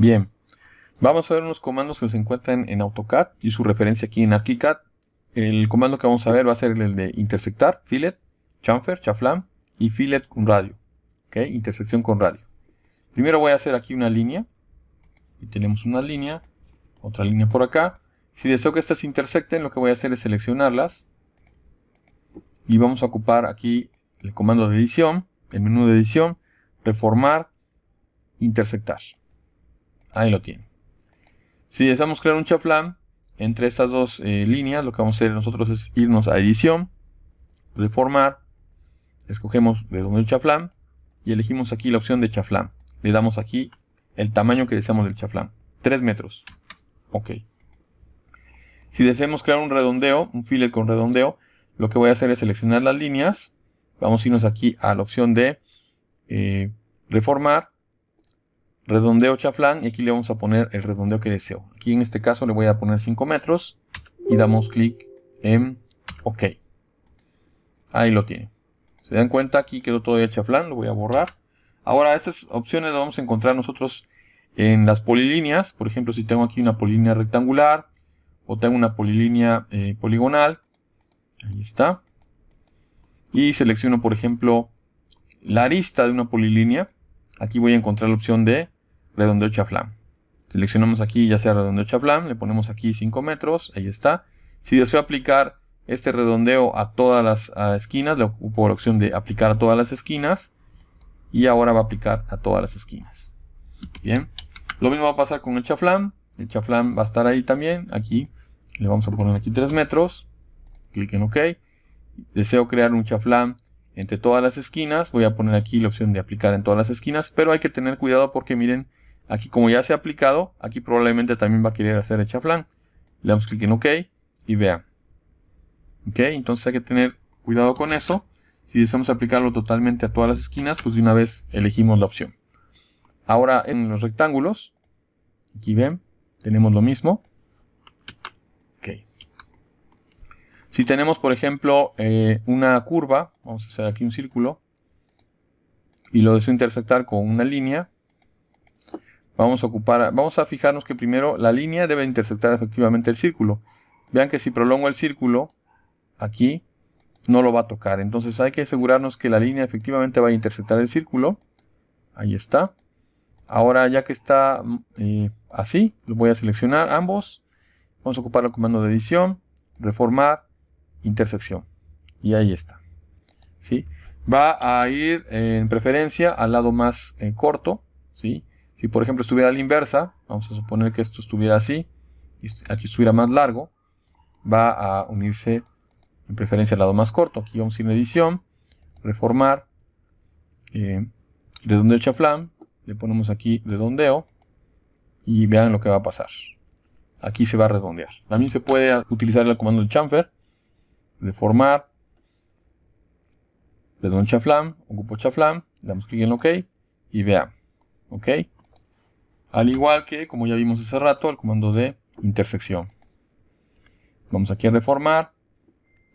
Bien, vamos a ver unos comandos que se encuentran en AutoCAD y su referencia aquí en ArchiCAD. El comando que vamos a ver va a ser el de intersectar, fillet, chamfer, chaflam y fillet con radio. ¿Ok? Intersección con radio. Primero voy a hacer aquí una línea. Y tenemos una línea, otra línea por acá. Si deseo que estas intersecten, lo que voy a hacer es seleccionarlas. Y vamos a ocupar aquí el comando de edición, el menú de edición, reformar, intersectar. Ahí lo tienen. Si deseamos crear un chaflán entre estas dos eh, líneas, lo que vamos a hacer nosotros es irnos a edición, reformar, escogemos de donde el chaflán y elegimos aquí la opción de chaflán. Le damos aquí el tamaño que deseamos del chaflán, 3 metros. Ok. Si deseamos crear un redondeo, un filler con redondeo, lo que voy a hacer es seleccionar las líneas. Vamos a irnos aquí a la opción de eh, reformar, redondeo chaflán y aquí le vamos a poner el redondeo que deseo. Aquí en este caso le voy a poner 5 metros y damos clic en OK. Ahí lo tiene. Se dan cuenta, aquí quedó todo el chaflán, lo voy a borrar. Ahora estas opciones las vamos a encontrar nosotros en las polilíneas. Por ejemplo, si tengo aquí una polilínea rectangular o tengo una polilínea eh, poligonal. Ahí está. Y selecciono, por ejemplo, la arista de una polilínea. Aquí voy a encontrar la opción de redondeo chaflam. Seleccionamos aquí ya sea redondeo chaflam, le ponemos aquí 5 metros, ahí está. Si deseo aplicar este redondeo a todas las esquinas, le ocupo la opción de aplicar a todas las esquinas. Y ahora va a aplicar a todas las esquinas. Bien, lo mismo va a pasar con el chaflam. El chaflam va a estar ahí también, aquí. Le vamos a poner aquí 3 metros. Clic en OK. Deseo crear un chaflam entre todas las esquinas. Voy a poner aquí la opción de aplicar en todas las esquinas, pero hay que tener cuidado porque miren, Aquí como ya se ha aplicado, aquí probablemente también va a querer hacer el chaflán. Le damos clic en OK y vean. Ok, entonces hay que tener cuidado con eso. Si deseamos aplicarlo totalmente a todas las esquinas, pues de una vez elegimos la opción. Ahora en los rectángulos, aquí ven, tenemos lo mismo. Si tenemos, por ejemplo, eh, una curva, vamos a hacer aquí un círculo, y lo deseo intersectar con una línea, Vamos a ocupar, vamos a fijarnos que primero la línea debe interceptar efectivamente el círculo. Vean que si prolongo el círculo, aquí no lo va a tocar. Entonces hay que asegurarnos que la línea efectivamente va a interceptar el círculo. Ahí está. Ahora ya que está mm, eh, así, lo voy a seleccionar ambos. Vamos a ocupar el comando de edición, reformar, intersección. Y ahí está. ¿Sí? Va a ir en preferencia al lado más eh, corto. ¿sí? Si por ejemplo estuviera a la inversa, vamos a suponer que esto estuviera así, y aquí estuviera más largo, va a unirse en preferencia al lado más corto. Aquí vamos a ir edición, reformar, redondeo eh, el chaflán, le ponemos aquí redondeo y vean lo que va a pasar. Aquí se va a redondear. También se puede utilizar el comando de chamfer, reformar, redondeo chaflán, ocupo chaflán, damos clic en OK y vean, OK. Al igual que, como ya vimos hace rato, el comando de intersección. Vamos aquí a reformar,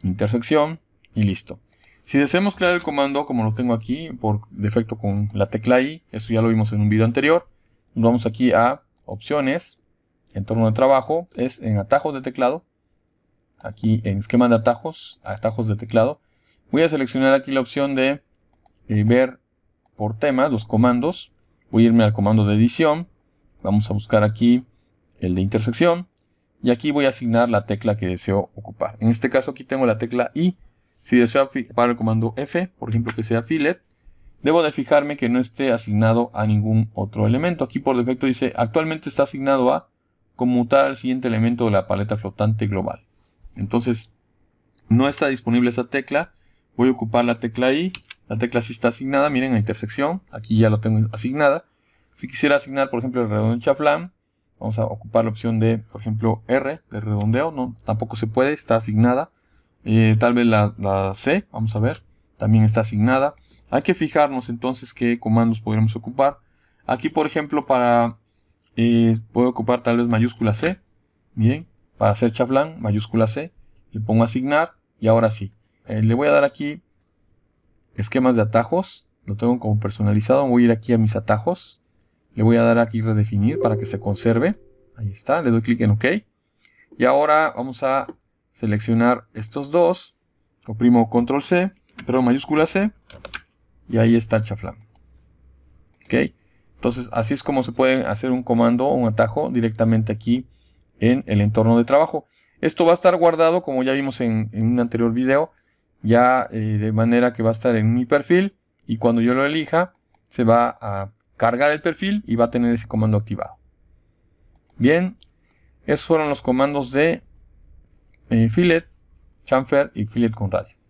intersección y listo. Si deseamos crear el comando, como lo tengo aquí, por defecto con la tecla I, eso ya lo vimos en un video anterior, vamos aquí a opciones, entorno de trabajo, es en atajos de teclado, aquí en esquema de atajos, atajos de teclado, voy a seleccionar aquí la opción de eh, ver por temas, los comandos, voy a irme al comando de edición, Vamos a buscar aquí el de intersección y aquí voy a asignar la tecla que deseo ocupar. En este caso aquí tengo la tecla I. Si deseo para el comando F, por ejemplo que sea fillet, debo de fijarme que no esté asignado a ningún otro elemento. Aquí por defecto dice actualmente está asignado a conmutar el siguiente elemento de la paleta flotante global. Entonces no está disponible esa tecla. Voy a ocupar la tecla I. La tecla sí está asignada, miren, la intersección. Aquí ya lo tengo asignada. Si quisiera asignar, por ejemplo, el redondeo chaflán, vamos a ocupar la opción de, por ejemplo, R, de redondeo, no, tampoco se puede, está asignada. Eh, tal vez la, C, vamos a ver, también está asignada. Hay que fijarnos entonces qué comandos podríamos ocupar. Aquí, por ejemplo, para eh, puedo ocupar tal vez mayúscula C, bien, para hacer chaflán, mayúscula C, le pongo asignar y ahora sí. Eh, le voy a dar aquí esquemas de atajos, lo tengo como personalizado, voy a ir aquí a mis atajos, le voy a dar aquí redefinir para que se conserve. Ahí está, le doy clic en OK. Y ahora vamos a seleccionar estos dos. Oprimo control C, pero mayúscula C. Y ahí está el chaflán. ¿Ok? Entonces, así es como se puede hacer un comando o un atajo directamente aquí en el entorno de trabajo. Esto va a estar guardado, como ya vimos en, un anterior video, ya eh, de manera que va a estar en mi perfil y cuando yo lo elija, se va a cargar el perfil y va a tener ese comando activado. Bien, esos fueron los comandos de eh, fillet, chamfer y fillet con radio.